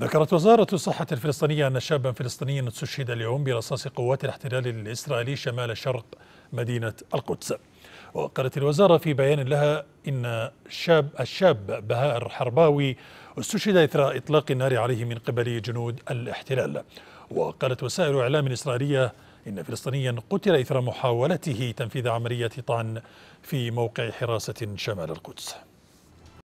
ذكرت وزارة الصحة الفلسطينية أن شابا فلسطينيا استشهد اليوم برصاص قوات الاحتلال الإسرائيلي شمال شرق مدينة القدس وقالت الوزارة في بيان لها إن شاب الشاب بهاء الحرباوي استشهد إثر إطلاق النار عليه من قبل جنود الاحتلال وقالت وسائل إعلام إسرائيلية إن فلسطينيا قتل إثر محاولته تنفيذ عملية طعن في موقع حراسة شمال القدس